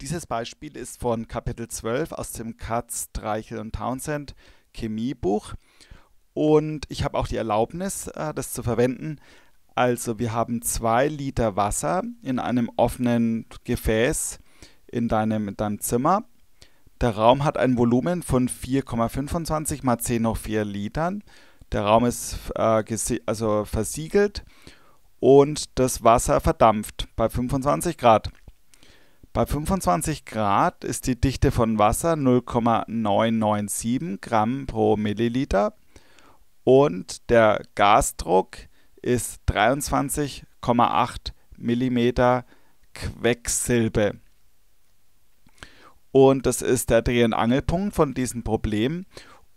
Dieses Beispiel ist von Kapitel 12 aus dem Katz, Dreichel und Townsend Chemiebuch. Und ich habe auch die Erlaubnis, äh, das zu verwenden. Also wir haben zwei Liter Wasser in einem offenen Gefäß in deinem, in deinem Zimmer. Der Raum hat ein Volumen von 4,25 mal 10 hoch 4 Litern. Der Raum ist äh, also versiegelt und das Wasser verdampft bei 25 Grad. Bei 25 Grad ist die Dichte von Wasser 0,997 Gramm pro Milliliter und der Gasdruck ist 23,8 Millimeter Quecksilbe. Und das ist der Dreh- und Angelpunkt von diesem Problem.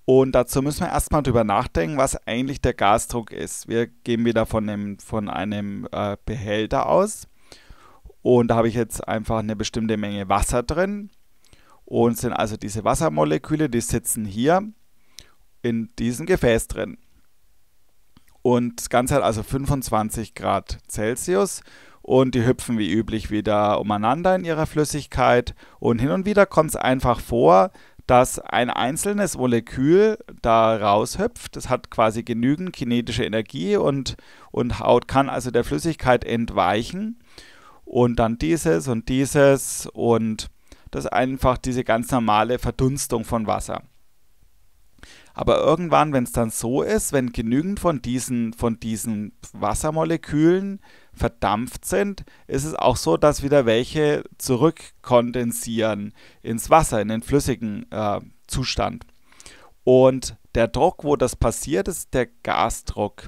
Und dazu müssen wir erstmal drüber nachdenken, was eigentlich der Gasdruck ist. Wir gehen wieder von einem, von einem äh, Behälter aus und da habe ich jetzt einfach eine bestimmte Menge Wasser drin. Und sind also diese Wassermoleküle, die sitzen hier in diesem Gefäß drin. Und das Ganze hat also 25 Grad Celsius und die hüpfen wie üblich wieder umeinander in ihrer Flüssigkeit. Und hin und wieder kommt es einfach vor, dass ein einzelnes Molekül da raushüpft. Das hat quasi genügend kinetische Energie und, und Haut kann also der Flüssigkeit entweichen und dann dieses und dieses und das ist einfach diese ganz normale Verdunstung von Wasser. Aber irgendwann, wenn es dann so ist, wenn genügend von diesen, von diesen Wassermolekülen verdampft sind, ist es auch so, dass wieder welche zurückkondensieren ins Wasser, in den flüssigen äh, Zustand. Und der Druck, wo das passiert, ist der Gasdruck.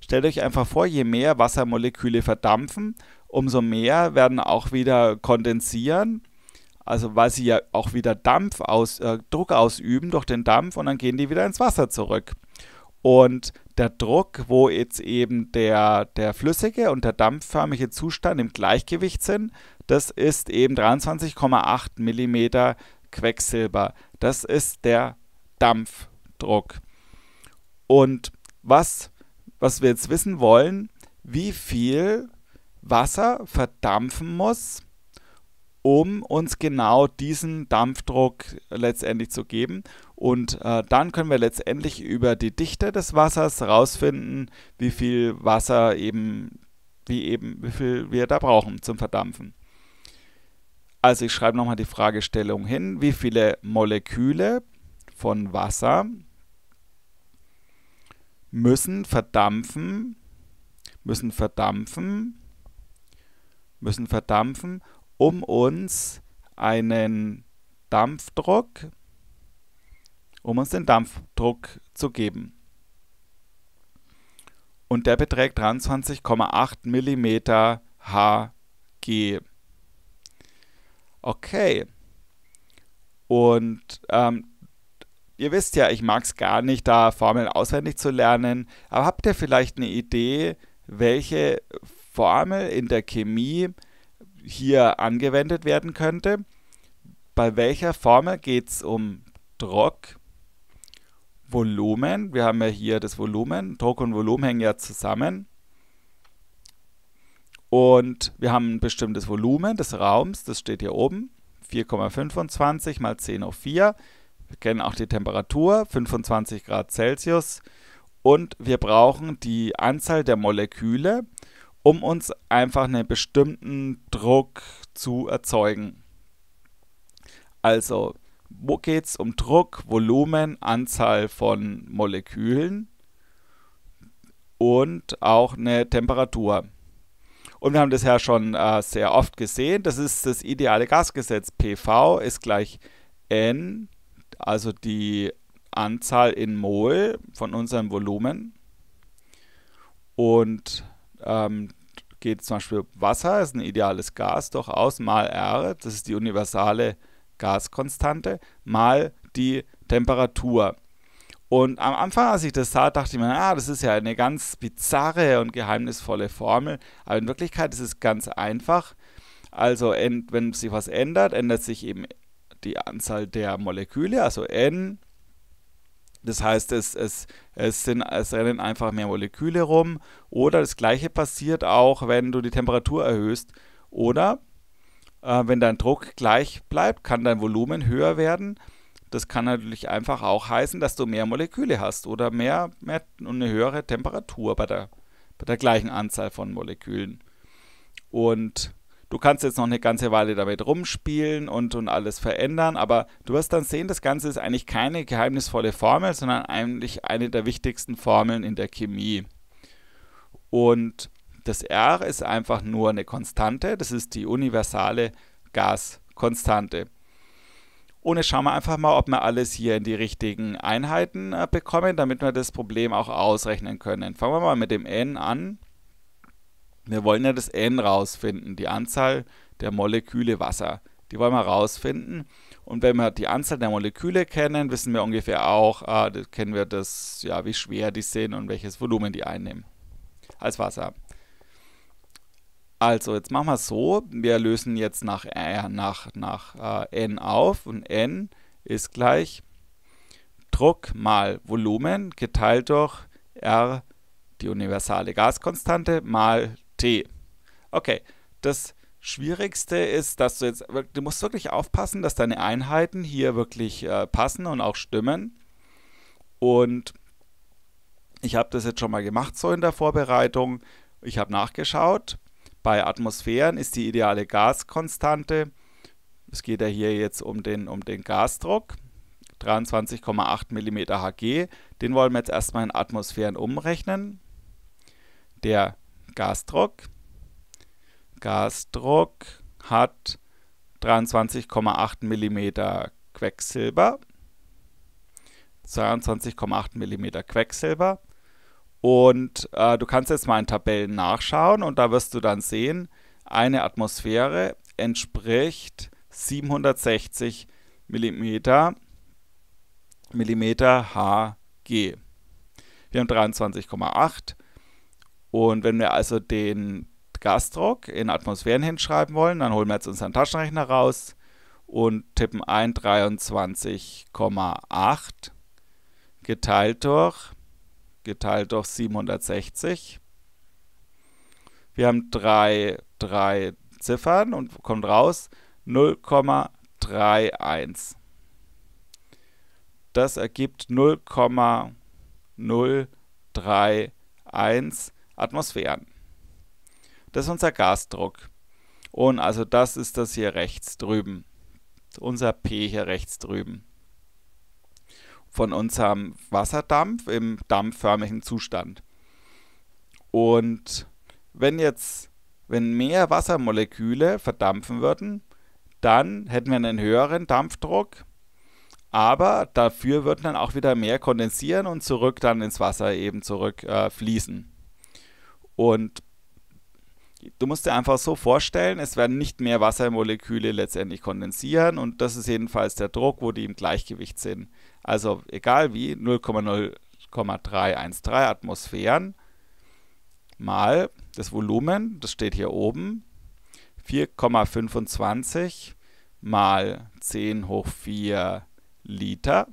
Stellt euch einfach vor, je mehr Wassermoleküle verdampfen, umso mehr werden auch wieder kondensieren, also weil sie ja auch wieder Dampf aus, äh, Druck ausüben durch den Dampf und dann gehen die wieder ins Wasser zurück. Und der Druck, wo jetzt eben der, der flüssige und der dampfförmige Zustand im Gleichgewicht sind, das ist eben 23,8 mm Quecksilber. Das ist der Dampfdruck. Und was, was wir jetzt wissen wollen, wie viel Wasser verdampfen muss, um uns genau diesen Dampfdruck letztendlich zu geben. Und äh, dann können wir letztendlich über die Dichte des Wassers rausfinden, wie viel Wasser eben, wie eben, wie viel wir da brauchen zum Verdampfen. Also ich schreibe nochmal die Fragestellung hin, wie viele Moleküle von Wasser müssen verdampfen, müssen verdampfen, müssen verdampfen, um uns einen Dampfdruck, um uns den Dampfdruck zu geben. Und der beträgt 23,8 mm Hg. Okay. Und ähm, ihr wisst ja, ich mag es gar nicht, da Formeln auswendig zu lernen, aber habt ihr vielleicht eine Idee, welche Formel in der Chemie hier angewendet werden könnte. Bei welcher Formel geht es um Druck, Volumen? Wir haben ja hier das Volumen. Druck und Volumen hängen ja zusammen. Und wir haben ein bestimmtes Volumen des Raums, das steht hier oben, 4,25 mal 10 hoch 4. Wir kennen auch die Temperatur, 25 Grad Celsius. Und wir brauchen die Anzahl der Moleküle, um uns einfach einen bestimmten Druck zu erzeugen. Also, wo geht es um Druck, Volumen, Anzahl von Molekülen und auch eine Temperatur. Und wir haben das ja schon äh, sehr oft gesehen. Das ist das ideale Gasgesetz. PV ist gleich N, also die Anzahl in Mol von unserem Volumen. Und ähm, geht zum Beispiel Wasser, ist ein ideales Gas, durchaus, mal R, das ist die universale Gaskonstante, mal die Temperatur. Und am Anfang, als ich das sah, dachte ich mir, ah, das ist ja eine ganz bizarre und geheimnisvolle Formel. Aber in Wirklichkeit ist es ganz einfach. Also, wenn sich was ändert, ändert sich eben die Anzahl der Moleküle, also N das heißt, es, es, es, sind, es rennen einfach mehr Moleküle rum. Oder das gleiche passiert auch, wenn du die Temperatur erhöhst. Oder äh, wenn dein Druck gleich bleibt, kann dein Volumen höher werden. Das kann natürlich einfach auch heißen, dass du mehr Moleküle hast oder mehr, mehr eine höhere Temperatur bei der, bei der gleichen Anzahl von Molekülen. Und Du kannst jetzt noch eine ganze Weile damit rumspielen und, und alles verändern, aber du wirst dann sehen, das Ganze ist eigentlich keine geheimnisvolle Formel, sondern eigentlich eine der wichtigsten Formeln in der Chemie. Und das R ist einfach nur eine Konstante, das ist die universale Gaskonstante. Und jetzt schauen wir einfach mal, ob wir alles hier in die richtigen Einheiten äh, bekommen, damit wir das Problem auch ausrechnen können. Fangen wir mal mit dem N an. Wir wollen ja das N rausfinden, die Anzahl der Moleküle Wasser. Die wollen wir rausfinden. Und wenn wir die Anzahl der Moleküle kennen, wissen wir ungefähr auch, äh, kennen wir das, ja, wie schwer die sind und welches Volumen die einnehmen als Wasser. Also, jetzt machen wir es so: Wir lösen jetzt nach, äh, nach, nach äh, n auf und n ist gleich Druck mal Volumen geteilt durch R, die universale Gaskonstante, mal T. Okay, das Schwierigste ist, dass du jetzt, du musst wirklich aufpassen, dass deine Einheiten hier wirklich äh, passen und auch stimmen. Und ich habe das jetzt schon mal gemacht, so in der Vorbereitung. Ich habe nachgeschaut. Bei Atmosphären ist die ideale Gaskonstante. Es geht ja hier jetzt um den, um den Gasdruck. 23,8 mm Hg. Den wollen wir jetzt erstmal in Atmosphären umrechnen. Der Gasdruck. Gasdruck hat 23,8 mm Quecksilber. 22,8 mm Quecksilber. Und äh, du kannst jetzt mal in Tabellen nachschauen und da wirst du dann sehen, eine Atmosphäre entspricht 760 mm, mm Hg. Wir haben 23,8 mm. Und wenn wir also den Gasdruck in Atmosphären hinschreiben wollen, dann holen wir jetzt unseren Taschenrechner raus und tippen ein 23,8 geteilt durch geteilt durch 760. Wir haben drei, drei Ziffern und kommt raus 0,31. Das ergibt 0,031 Atmosphären. Das ist unser Gasdruck. Und also das ist das hier rechts drüben. Unser P hier rechts drüben. Von unserem Wasserdampf im dampfförmigen Zustand. Und wenn jetzt, wenn mehr Wassermoleküle verdampfen würden, dann hätten wir einen höheren Dampfdruck, aber dafür würden dann auch wieder mehr kondensieren und zurück dann ins Wasser eben zurück äh, fließen. Und du musst dir einfach so vorstellen, es werden nicht mehr Wassermoleküle letztendlich kondensieren und das ist jedenfalls der Druck, wo die im Gleichgewicht sind. Also egal wie, 0,0,313 Atmosphären mal das Volumen, das steht hier oben, 4,25 mal 10 hoch 4 Liter.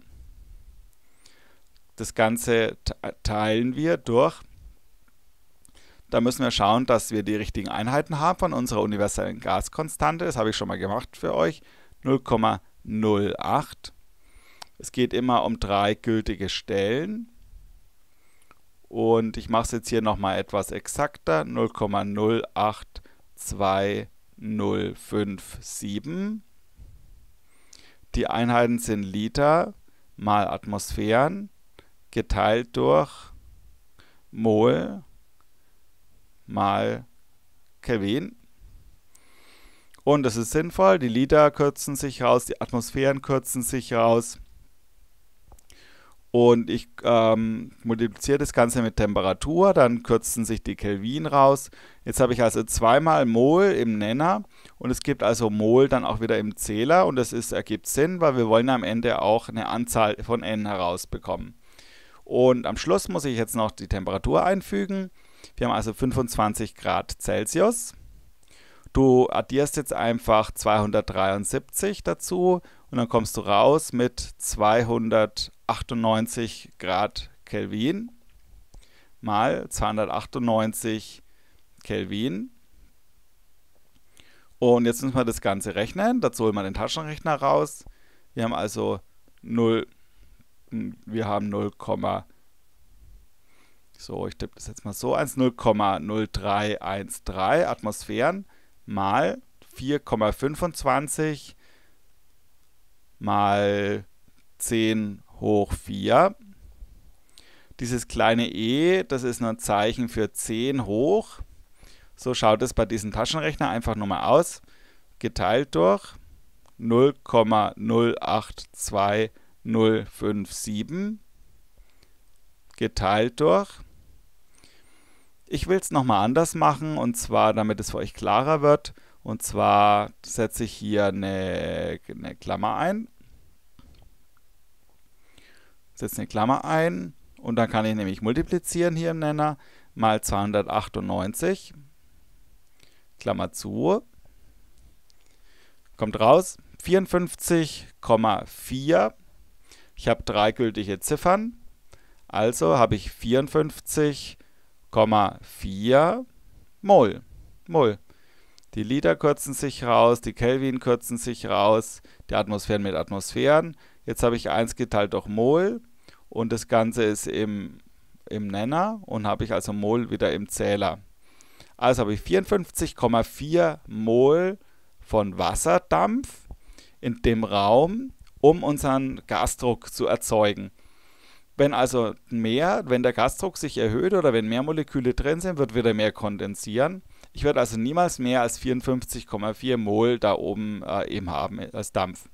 Das Ganze teilen wir durch da müssen wir schauen, dass wir die richtigen Einheiten haben von unserer universellen Gaskonstante. Das habe ich schon mal gemacht für euch. 0,08. Es geht immer um drei gültige Stellen. Und ich mache es jetzt hier nochmal etwas exakter. 0,082057. Die Einheiten sind Liter mal Atmosphären geteilt durch Mol mal Kelvin. Und das ist sinnvoll. Die Lieder kürzen sich raus, die Atmosphären kürzen sich raus. Und ich ähm, multipliziere das Ganze mit Temperatur, dann kürzen sich die Kelvin raus. Jetzt habe ich also zweimal Mol im Nenner und es gibt also Mol dann auch wieder im Zähler und das ist, ergibt Sinn, weil wir wollen am Ende auch eine Anzahl von n herausbekommen. Und am Schluss muss ich jetzt noch die Temperatur einfügen. Wir haben also 25 Grad Celsius. Du addierst jetzt einfach 273 dazu und dann kommst du raus mit 298 Grad Kelvin mal 298 Kelvin. Und jetzt müssen wir das Ganze rechnen. Dazu holen wir den Taschenrechner raus. Wir haben also 0, wir haben 0,5. So, ich tippe das jetzt mal so: 1,0313 Atmosphären mal 4,25 mal 10 hoch 4. Dieses kleine e, das ist nur ein Zeichen für 10 hoch. So schaut es bei diesem Taschenrechner einfach nur mal aus. Geteilt durch 0,082057 geteilt durch ich will es nochmal anders machen und zwar, damit es für euch klarer wird. Und zwar setze ich hier eine, eine Klammer ein. Setze eine Klammer ein und dann kann ich nämlich multiplizieren hier im Nenner mal 298. Klammer zu. Kommt raus 54,4. Ich habe drei gültige Ziffern. Also habe ich 54,4 0,4 Mol. Mol. Die Liter kürzen sich raus, die Kelvin kürzen sich raus, die Atmosphären mit Atmosphären. Jetzt habe ich 1 geteilt durch Mol und das Ganze ist im, im Nenner und habe ich also Mol wieder im Zähler. Also habe ich 54,4 Mol von Wasserdampf in dem Raum, um unseren Gasdruck zu erzeugen. Wenn also mehr, wenn der Gasdruck sich erhöht oder wenn mehr Moleküle drin sind, wird wieder mehr kondensieren. Ich werde also niemals mehr als 54,4 Mol da oben äh, eben haben als Dampf.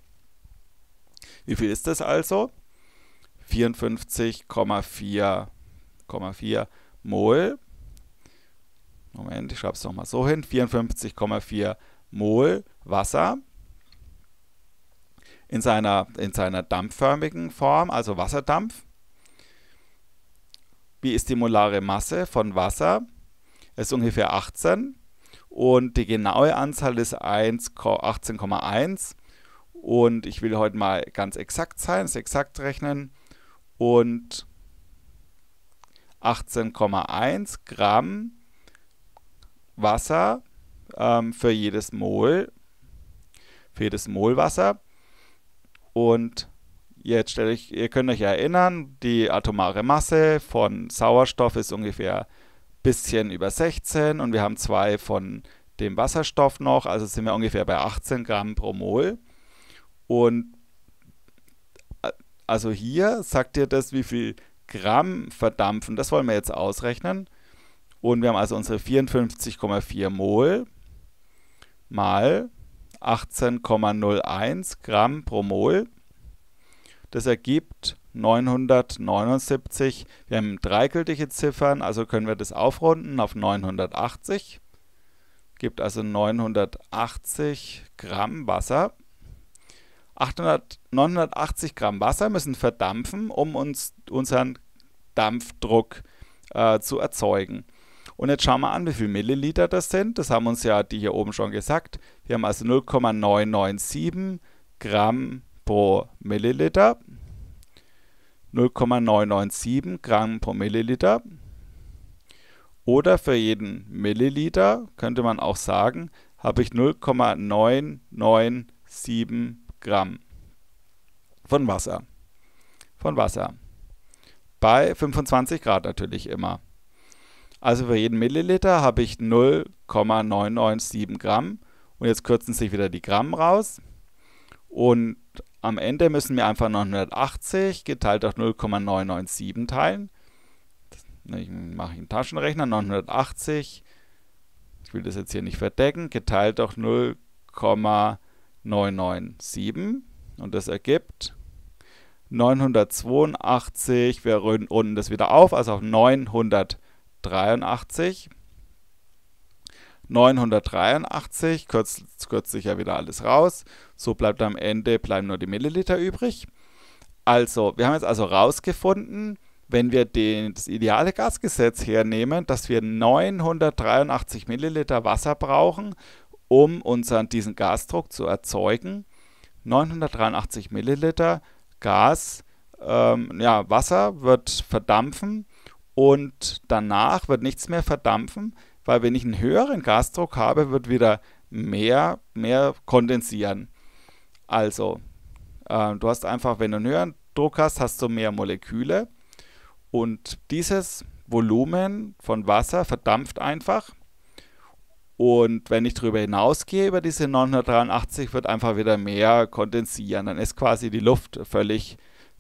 Wie viel ist das also? 54,4 Mol. Moment, ich schreibe es nochmal so hin. 54,4 Mol Wasser in seiner, in seiner dampfförmigen Form, also Wasserdampf. Wie ist die molare Masse von Wasser? Es ist ungefähr 18 und die genaue Anzahl ist 18,1 und ich will heute mal ganz exakt sein, es exakt rechnen und 18,1 Gramm Wasser ähm, für jedes Mol, für jedes Mol Wasser und Jetzt stelle ich, ihr könnt euch erinnern, die atomare Masse von Sauerstoff ist ungefähr ein bisschen über 16 und wir haben zwei von dem Wasserstoff noch, also sind wir ungefähr bei 18 Gramm pro Mol. Und also hier sagt ihr das, wie viel Gramm verdampfen, das wollen wir jetzt ausrechnen. Und wir haben also unsere 54,4 Mol mal 18,01 Gramm pro Mol. Das ergibt 979. Wir haben dreigültige Ziffern, also können wir das aufrunden auf 980. Gibt also 980 Gramm Wasser. 800, 980 Gramm Wasser müssen verdampfen, um uns unseren Dampfdruck äh, zu erzeugen. Und jetzt schauen wir an, wie viel Milliliter das sind. Das haben uns ja die hier oben schon gesagt. Wir haben also 0,997 Gramm pro Milliliter, 0,997 Gramm pro Milliliter. Oder für jeden Milliliter könnte man auch sagen, habe ich 0,997 Gramm von Wasser. Von Wasser. Bei 25 Grad natürlich immer. Also für jeden Milliliter habe ich 0,997 Gramm. Und jetzt kürzen sich wieder die Gramm raus. Und am Ende müssen wir einfach 980 geteilt durch 0,997 teilen. Ich mache einen Taschenrechner, 980. Ich will das jetzt hier nicht verdecken. Geteilt durch 0,997. Und das ergibt 982. Wir runden das wieder auf, also auf 983. 983, kürzt, kürzt sich ja wieder alles raus. So bleibt am Ende bleiben nur die Milliliter übrig. Also, wir haben jetzt also rausgefunden, wenn wir den, das ideale Gasgesetz hernehmen, dass wir 983 Milliliter Wasser brauchen, um unseren, diesen Gasdruck zu erzeugen. 983 Milliliter Gas, ähm, ja, Wasser wird verdampfen und danach wird nichts mehr verdampfen weil wenn ich einen höheren Gasdruck habe, wird wieder mehr, mehr kondensieren. Also, äh, du hast einfach, wenn du einen höheren Druck hast, hast du mehr Moleküle und dieses Volumen von Wasser verdampft einfach. Und wenn ich darüber hinausgehe, über diese 983, wird einfach wieder mehr kondensieren. Dann ist quasi die Luft völlig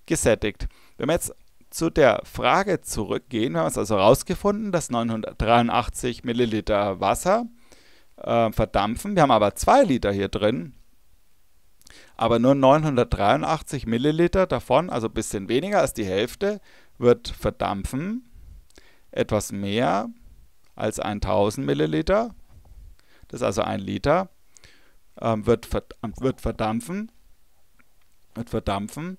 gesättigt. Wenn man jetzt zu der Frage zurückgehen. Wir haben es also herausgefunden, dass 983 Milliliter Wasser äh, verdampfen. Wir haben aber 2 Liter hier drin, aber nur 983 Milliliter davon, also ein bisschen weniger als die Hälfte, wird verdampfen. Etwas mehr als 1000 Milliliter, das ist also ein Liter, äh, wird, verd wird verdampfen, wird verdampfen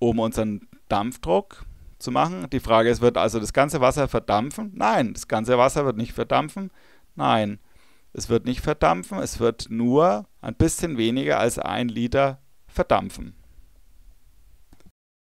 um unseren Dampfdruck zu machen. Die Frage ist, wird also das ganze Wasser verdampfen? Nein, das ganze Wasser wird nicht verdampfen. Nein, es wird nicht verdampfen, es wird nur ein bisschen weniger als ein Liter verdampfen.